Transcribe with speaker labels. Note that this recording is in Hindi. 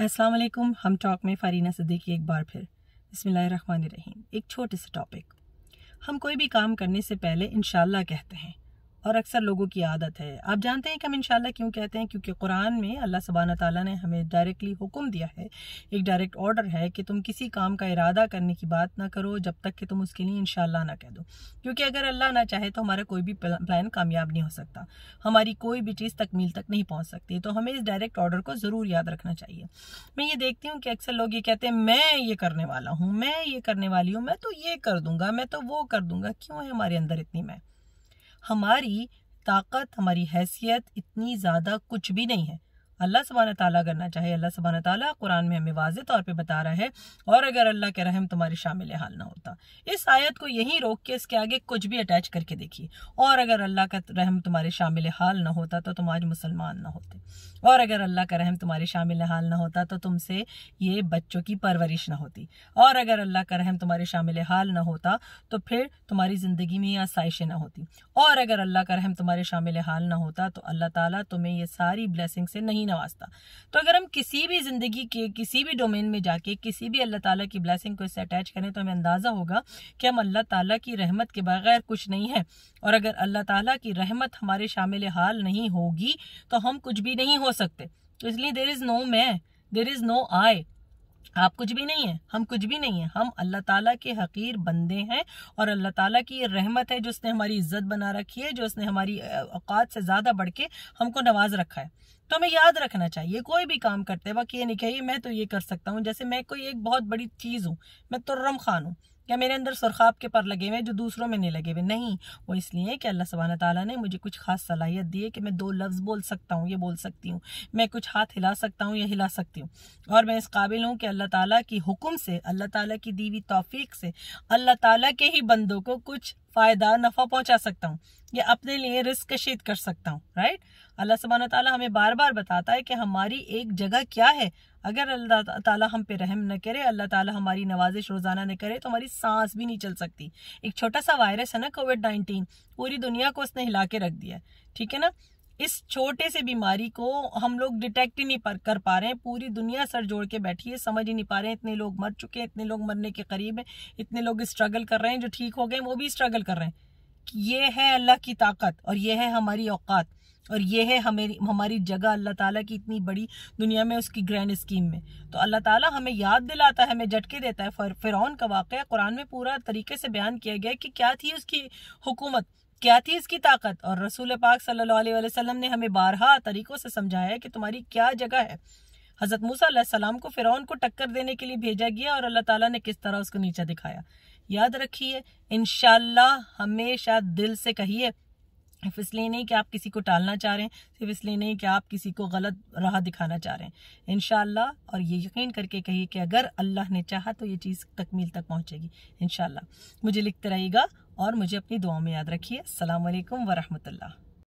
Speaker 1: अस्सलाम हम टॉक में फ़ारीना सदीकी एक बार फिर बसमिल्ल रहीम एक छोटे से टॉपिक हम कोई भी काम करने से पहले इन कहते हैं और अक्सर लोगों की आदत है आप जानते हैं कि हम इनशाला क्यों कहते हैं क्योंकि कुरान में अल्लाह सबाना ताला ने हमें डायरेक्टली हुक्म दिया है एक डायरेक्ट ऑर्डर है कि तुम किसी काम का इरादा करने की बात ना करो जब तक कि तुम उसके लिए इंशाल्लाह ना कह दो क्योंकि अगर अल्लाह ना चाहे तो हमारा कोई भी प्लान कामयाब नहीं हो सकता हमारी कोई भी चीज़ तकमील तक नहीं पहुँच सकती तो हमें इस डायरेक्ट ऑर्डर को ज़रूर याद रखना चाहिए मैं ये देखती हूँ कि अक्सर लोग ये कहते हैं मैं ये करने वाला हूँ मैं ये करने वाली हूँ मैं तो ये कर दूंगा मैं तो वो कर दूंगा क्यों है हमारे अंदर इतनी मैं हमारी ताकत हमारी हैसियत इतनी ज़्यादा कुछ भी नहीं है अल्लाह सुबहान ताला करना चाहिए अल्लाह सुबहान ताली कुरान में हमें वाज तौर पर बता रहा है और अगर अल्लाह के रहम तुम्हारी शामिल हाल ना होता इस आयत को यहीं रोक के इसके आगे कुछ भी अटैच करके देखिए और अगर अल्लाह का रहम तुम्हारे शामिल हाल ना होता तो तुम आज मुसलमान ना होते और अगर अल्लाह का रहम तुम्हारे शामिल हाल ना होता तो तुमसे ये बच्चों की परवरिश ना होती और अगर अल्लाह का रहम तुम्हारे शामिल हाल ना होता तो फिर तुम्हारी ज़िंदगी में ये आसाइशें ना होती और अगर अल्लाह का रहम तुम्हारे शामिल हाल ना होता तो अल्लाह ताला तुम्हें ये सारी ब्लेसिंग से नहीं नहीं नवाजता तो अगर हम किसी भी ज़िंदगी के किसी भी डोमेन में जाके किसी भी अल्लाह ताला की ब्लेसिंग को इससे अटैच करें तो हमें अंदाज़ा होगा कि हम अल्लाह ताला की रहमत के बगैर कुछ नहीं है और अगर अल्लाह ताला की रहमत हमारे शामिल हाल नहीं होगी तो हम कुछ भी नहीं हो सकते तो इसलिए there is no my there is no I आप कुछ भी नहीं है हम कुछ भी नहीं है हम अल्लाह ताला के हकीर बंदे हैं और अल्लाह ताला की ये रहमत है जो उसने हमारी इज्जत बना रखी है जो उसने हमारी औकात से ज़्यादा बढ़ के हमको नवाज रखा है तो हमें याद रखना चाहिए कोई भी काम करते वक्त ये नहीं कहिए मैं तो ये कर सकता हूँ जैसे मैं कोई एक बहुत बड़ी चीज़ हूँ मैं तुर्रम खान हूँ या मेरे अंदर सुरखाब के पर लगे हुए जो दूसरों में नहीं लगे हुए नहीं वो इसलिए कि अल्लाह सुबहाना ताला ने मुझे कुछ खास सलाहियत दी है कि मैं दो लफ्ज़ बोल सकता हूँ ये बोल सकती हूँ मैं कुछ हाथ हिला सकता हूँ या हिला सकती हूँ और मैं इस काबिल हूँ कि अल्लाह ताला की हुक्म से अल्लाह ताला की दीवी तोफ़ी से अल्लाह ताला के ही बंदों को कुछ फायदा नफा पहुंचा सकता हूँ या अपने लिए रिस्क कशीद कर सकता हूँ राइट अल्लाह सुबहाना ताला हमें बार बार बताता है कि हमारी एक जगह क्या है अगर अल्लाह ताला हम पे रहम न करे अल्लाह ताला हमारी नवाजिश रोज़ाना न करे तो हमारी सांस भी नहीं चल सकती एक छोटा सा वायरस है ना कोविड नाइन्टीन पूरी दुनिया को उसने हिला के रख दिया ठीक है ना इस छोटे से बीमारी को हम लोग डिटेक्ट ही नहीं कर पा रहे हैं पूरी दुनिया सर जोड़ के बैठी है समझ ही नहीं पा रहे हैं इतने लोग मर चुके हैं इतने लोग मरने के करीब हैं इतने लोग स्ट्रगल कर रहे हैं जो ठीक हो गए वो भी स्ट्रगल कर रहे हैं ये है अल्लाह की ताकत और ये है हमारी औकात और ये है हमारी हमारी जगह अल्लाह ताला की इतनी बड़ी दुनिया में उसकी ग्रैंड स्कीम में तो अल्लाह ताला हमें याद दिलाता है हमें झटके देता है फिर फिरौन का वाक़ कुरान में पूरा तरीके से बयान किया गया कि क्या थी उसकी हुकूमत क्या थी इसकी ताकत और रसूल पाक सल्लाम ने हमें बारहा तरीकों से समझाया कि तुम्हारी क्या जगह है हज़रत मूसा को फ़िरौन को टक्कर देने के लिए भेजा गया और अल्लाह ताला ने किस तरह उसको नीचा दिखाया याद रखिए इनशाला हमेशा दिल से कहिए सिर्फ इसलिए नहीं कि आप किसी को टालना चाह रहे हैं सिर्फ इसलिए नहीं कि आप किसी को गलत राह दिखाना चाह रहे हैं इन और ये यकीन करके कहिए कि अगर अल्लाह ने चाहा तो ये चीज़ तकमील तक पहुँचेगी इन मुझे लिखते रहिएगा और मुझे अपनी दुआ में याद रखिए अल्लाम वरहमल्ला